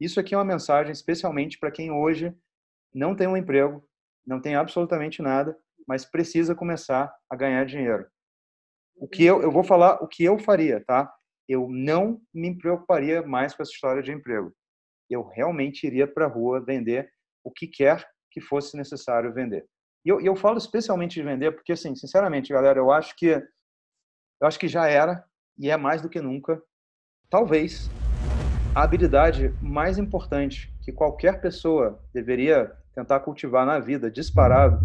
Isso aqui é uma mensagem especialmente para quem hoje não tem um emprego, não tem absolutamente nada, mas precisa começar a ganhar dinheiro. O que eu, eu vou falar o que eu faria, tá? Eu não me preocuparia mais com essa história de emprego. Eu realmente iria para a rua vender o que quer que fosse necessário vender. E eu, eu falo especialmente de vender porque, assim, sinceramente, galera, eu acho que eu acho que já era e é mais do que nunca. Talvez a habilidade mais importante que qualquer pessoa deveria tentar cultivar na vida, disparado,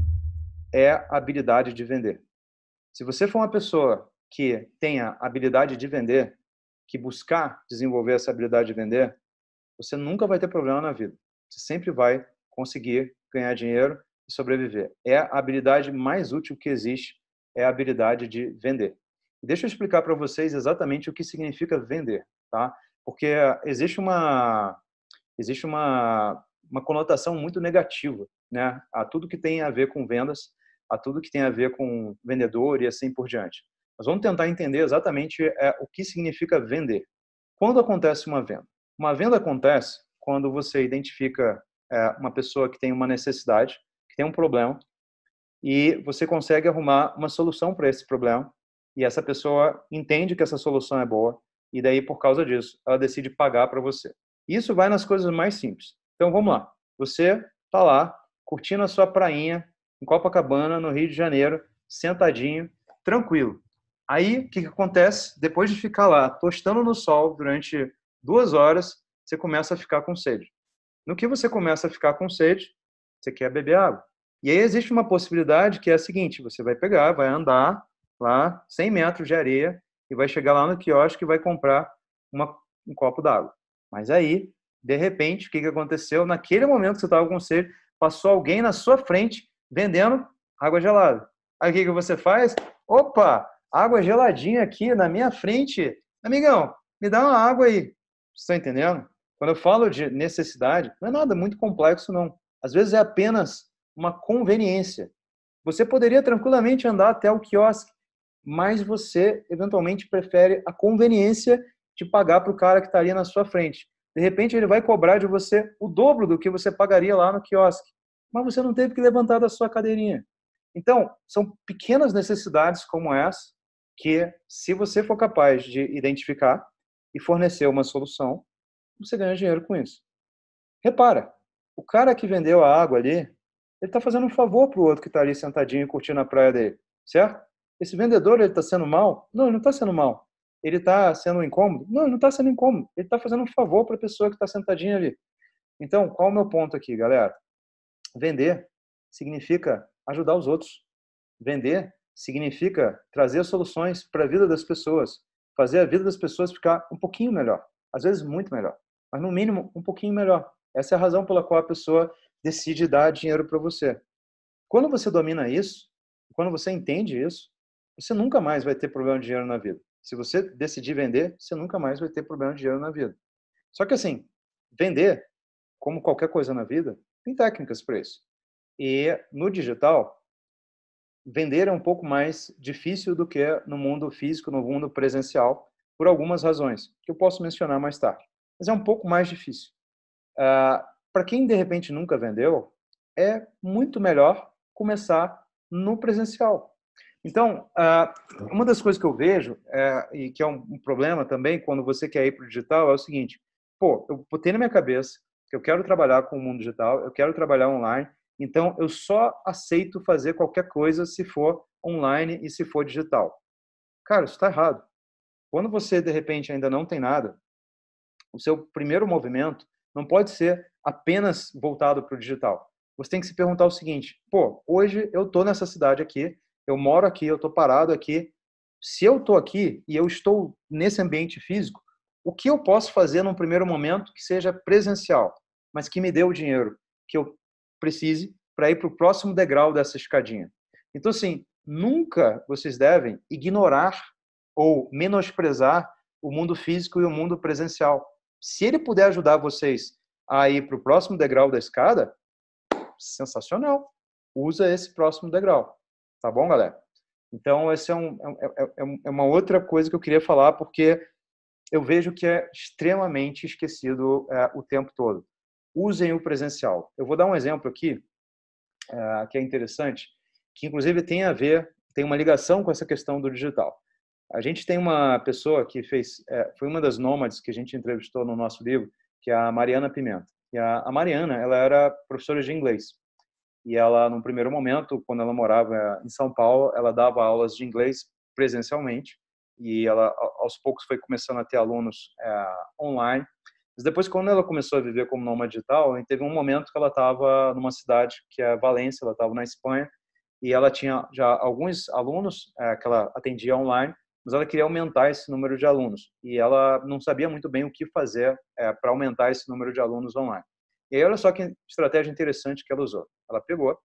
é a habilidade de vender. Se você for uma pessoa que tenha habilidade de vender, que buscar desenvolver essa habilidade de vender, você nunca vai ter problema na vida. Você sempre vai conseguir ganhar dinheiro e sobreviver. É a habilidade mais útil que existe, é a habilidade de vender. Deixa eu explicar para vocês exatamente o que significa vender, tá? porque existe uma existe uma, uma conotação muito negativa, né, a tudo que tem a ver com vendas, a tudo que tem a ver com vendedor e assim por diante. Mas vamos tentar entender exatamente é, o que significa vender. Quando acontece uma venda? Uma venda acontece quando você identifica é, uma pessoa que tem uma necessidade, que tem um problema, e você consegue arrumar uma solução para esse problema, e essa pessoa entende que essa solução é boa, e daí, por causa disso, ela decide pagar para você. Isso vai nas coisas mais simples. Então, vamos lá. Você está lá, curtindo a sua prainha, em Copacabana, no Rio de Janeiro, sentadinho, tranquilo. Aí, o que, que acontece? Depois de ficar lá, tostando no sol durante duas horas, você começa a ficar com sede. No que você começa a ficar com sede, você quer beber água. E aí existe uma possibilidade que é a seguinte: você vai pegar, vai andar lá 100 metros de areia, e vai chegar lá no quiosque e vai comprar uma, um copo d'água. Mas aí, de repente, o que, que aconteceu? Naquele momento que você estava com sede, passou alguém na sua frente vendendo água gelada. Aí o que, que você faz? Opa, água geladinha aqui na minha frente. Amigão, me dá uma água aí. Você está entendendo? Quando eu falo de necessidade, não é nada muito complexo, não. Às vezes é apenas uma conveniência. Você poderia tranquilamente andar até o quiosque, mas você eventualmente prefere a conveniência de pagar para o cara que estaria tá na sua frente. De repente, ele vai cobrar de você o dobro do que você pagaria lá no quiosque, mas você não teve que levantar da sua cadeirinha. Então, são pequenas necessidades como essa que, se você for capaz de identificar e fornecer uma solução, você ganha dinheiro com isso. Repara, o cara que vendeu a água ali, ele está fazendo um favor para o outro que está ali sentadinho curtindo a praia dele, certo? Esse vendedor ele está sendo mal? Não, ele não está sendo mal. Ele está sendo incômodo? Não, ele não está sendo incômodo. Ele está fazendo um favor para a pessoa que está sentadinha ali. Então, qual é o meu ponto aqui, galera? Vender significa ajudar os outros. Vender significa trazer soluções para a vida das pessoas, fazer a vida das pessoas ficar um pouquinho melhor, às vezes muito melhor, mas no mínimo um pouquinho melhor. Essa é a razão pela qual a pessoa decide dar dinheiro para você. Quando você domina isso, quando você entende isso, você nunca mais vai ter problema de dinheiro na vida. Se você decidir vender, você nunca mais vai ter problema de dinheiro na vida. Só que assim, vender, como qualquer coisa na vida, tem técnicas para isso. E no digital, vender é um pouco mais difícil do que no mundo físico, no mundo presencial, por algumas razões, que eu posso mencionar mais tarde. Mas é um pouco mais difícil. Ah, para quem de repente nunca vendeu, é muito melhor começar no presencial. Então, ah, uma das coisas que eu vejo, é, e que é um problema também quando você quer ir para o digital, é o seguinte: pô, eu botei na minha cabeça que eu quero trabalhar com o mundo digital, eu quero trabalhar online, então eu só aceito fazer qualquer coisa se for online e se for digital. Cara, isso está errado. Quando você, de repente, ainda não tem nada, o seu primeiro movimento não pode ser apenas voltado para o digital. Você tem que se perguntar o seguinte: pô, hoje eu estou nessa cidade aqui, eu moro aqui, eu estou parado aqui. Se eu estou aqui e eu estou nesse ambiente físico, o que eu posso fazer num primeiro momento que seja presencial, mas que me dê o dinheiro que eu precise para ir para o próximo degrau dessa escadinha? Então, assim, nunca vocês devem ignorar ou menosprezar o mundo físico e o mundo presencial. Se ele puder ajudar vocês a ir para o próximo degrau da escada, sensacional. Usa esse próximo degrau. Tá bom, galera? Então, essa é, um, é, é, uma outra coisa que eu queria falar, porque eu vejo que é extremamente esquecido é, o tempo todo. Usem o presencial. Eu vou dar um exemplo aqui, que é interessante, que inclusive tem a ver, tem uma ligação com essa questão do digital. A gente tem uma pessoa que fez, foi uma das nômades que a gente entrevistou no nosso livro, que é a Mariana Pimenta. E a, a Mariana, ela era professora de inglês. E ela, no primeiro momento, quando ela morava em São Paulo, ela dava aulas de inglês presencialmente e ela aos poucos foi começando a ter alunos é, online. Mas depois, quando ela começou a viver como nômade digital, teve um momento que ela estava numa cidade que é Valência, ela estava na Espanha, e ela tinha já alguns alunos é, que ela atendia online, mas ela queria aumentar esse número de alunos e ela não sabia muito bem o que fazer é, para aumentar esse número de alunos online. E aí, olha só que estratégia interessante que ela usou. Ela pegou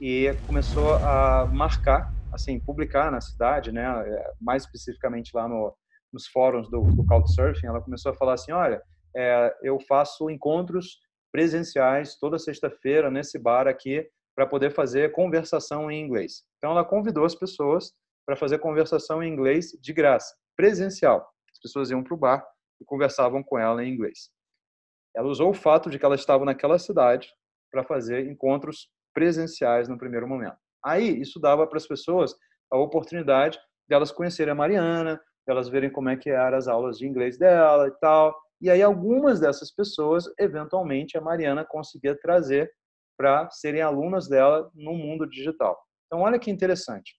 e começou a marcar, assim, publicar na cidade, né? É, mais especificamente lá no, nos fóruns do, do Couchsurfing, ela começou a falar assim, olha, é, eu faço encontros presenciais toda sexta-feira nesse bar aqui para poder fazer conversação em inglês. Então, ela convidou as pessoas para fazer conversação em inglês de graça, presencial. As pessoas iam para o bar e conversavam com ela em inglês ela usou o fato de que ela estava naquela cidade para fazer encontros presenciais no primeiro momento. Aí, isso dava para as pessoas a oportunidade delas elas conhecerem a Mariana, delas elas verem como é que eram as aulas de inglês dela e tal. E aí, algumas dessas pessoas, eventualmente, a Mariana conseguia trazer para serem alunas dela no mundo digital. Então, olha que interessante.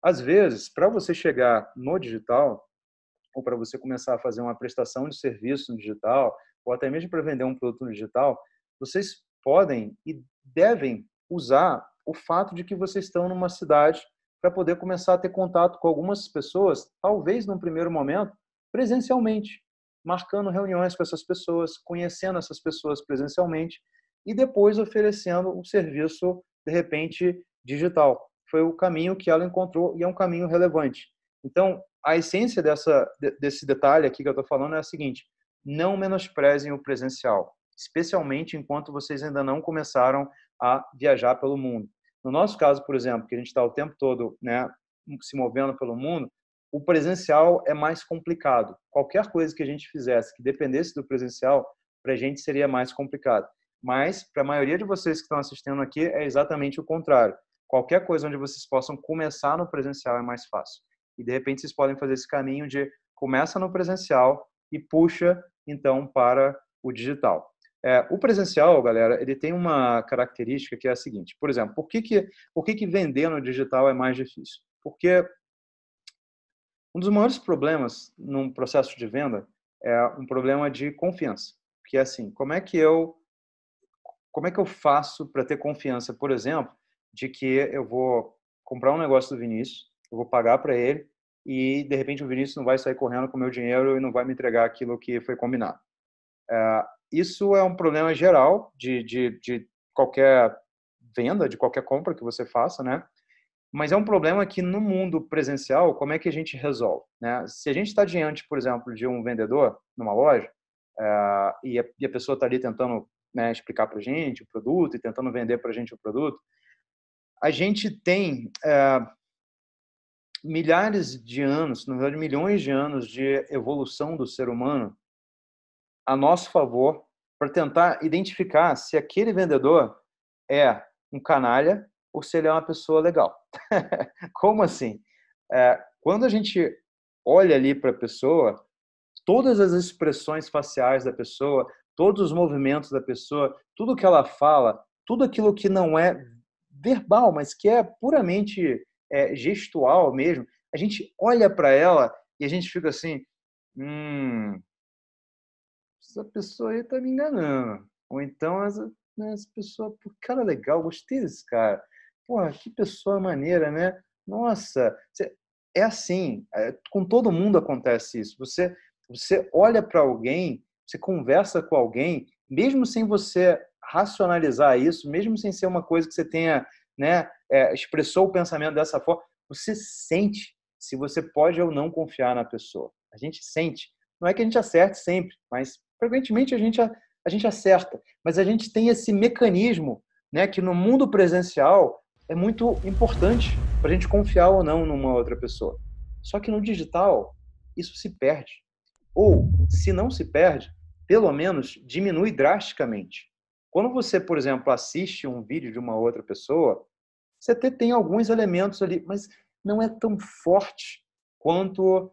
Às vezes, para você chegar no digital, ou para você começar a fazer uma prestação de serviço no digital, ou até mesmo para vender um produto digital, vocês podem e devem usar o fato de que vocês estão numa cidade para poder começar a ter contato com algumas pessoas, talvez num primeiro momento, presencialmente, marcando reuniões com essas pessoas, conhecendo essas pessoas presencialmente e depois oferecendo um serviço, de repente, digital. Foi o caminho que ela encontrou e é um caminho relevante. Então, a essência dessa, desse detalhe aqui que eu estou falando é a seguinte: não menosprezem o presencial, especialmente enquanto vocês ainda não começaram a viajar pelo mundo. No nosso caso, por exemplo, que a gente está o tempo todo né, se movendo pelo mundo, o presencial é mais complicado. Qualquer coisa que a gente fizesse que dependesse do presencial, para a gente seria mais complicado. Mas, para a maioria de vocês que estão assistindo aqui, é exatamente o contrário. Qualquer coisa onde vocês possam começar no presencial é mais fácil. E, de repente, vocês podem fazer esse caminho de começa no presencial e puxa então para o digital. É, o presencial, galera, ele tem uma característica que é a seguinte. Por exemplo, por que, que, por que, que vender no digital é mais difícil? Porque um dos maiores problemas num processo de venda é um problema de confiança. Que é assim, como é que eu como é que eu faço para ter confiança, por exemplo, de que eu vou comprar um negócio do Vinícius, eu vou pagar para ele, e de repente o Vinícius não vai sair correndo com o meu dinheiro e não vai me entregar aquilo que foi combinado. É, isso é um problema geral de, de, de qualquer venda, de qualquer compra que você faça, né? Mas é um problema que no mundo presencial, como é que a gente resolve? Né? Se a gente está diante, por exemplo, de um vendedor numa loja é, e, a, e, a, pessoa está ali tentando né, explicar para a gente o produto e tentando vender para a gente o produto, a gente tem é, milhares de anos, na verdade milhões de anos de evolução do ser humano a nosso favor para tentar identificar se aquele vendedor é um canalha ou se ele é uma pessoa legal. Como assim? É, quando a gente olha ali para a pessoa, todas as expressões faciais da pessoa, todos os movimentos da pessoa, tudo que ela fala, tudo aquilo que não é verbal, mas que é puramente é, gestual mesmo, a gente olha para ela e a gente fica assim, hum, essa pessoa aí tá me enganando. Ou então essa, né, essa pessoa, pô, cara legal, gostei desse cara. Porra, que pessoa maneira, né? Nossa, é assim, é, com todo mundo acontece isso. Você, você olha para alguém, você conversa com alguém, mesmo sem você racionalizar isso, mesmo sem ser uma coisa que você tenha né, é, expressou o pensamento dessa forma, você sente se você pode ou não confiar na pessoa. A gente sente. Não é que a gente acerte sempre, mas frequentemente a gente, a, a gente acerta. Mas a gente tem esse mecanismo né, que no mundo presencial é muito importante para a gente confiar ou não numa outra pessoa. Só que no digital, isso se perde. Ou, se não se perde, pelo menos diminui drasticamente. Quando você, por exemplo, assiste um vídeo de uma outra pessoa, você até tem alguns elementos ali, mas não é tão forte quanto uh,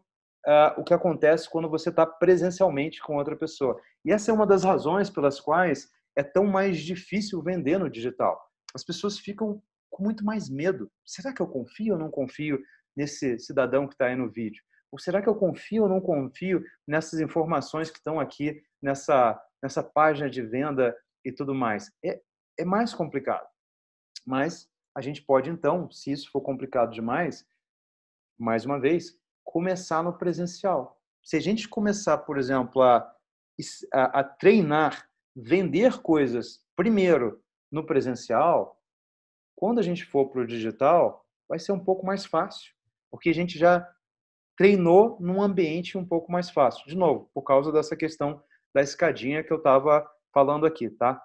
o que acontece quando você está presencialmente com outra pessoa. E essa é uma das razões pelas quais é tão mais difícil vender no digital. As pessoas ficam com muito mais medo. Será que eu confio ou não confio nesse cidadão que está aí no vídeo? Ou será que eu confio ou não confio nessas informações que estão aqui nessa, nessa página de venda e tudo mais? É, é mais complicado. Mas a gente pode, então, se isso for complicado demais, mais uma vez, começar no presencial. Se a gente começar, por exemplo, a, a, a treinar, vender coisas primeiro no presencial, quando a gente for para o digital, vai ser um pouco mais fácil, porque a gente já treinou num ambiente um pouco mais fácil. De novo, por causa dessa questão da escadinha que eu estava falando aqui, tá?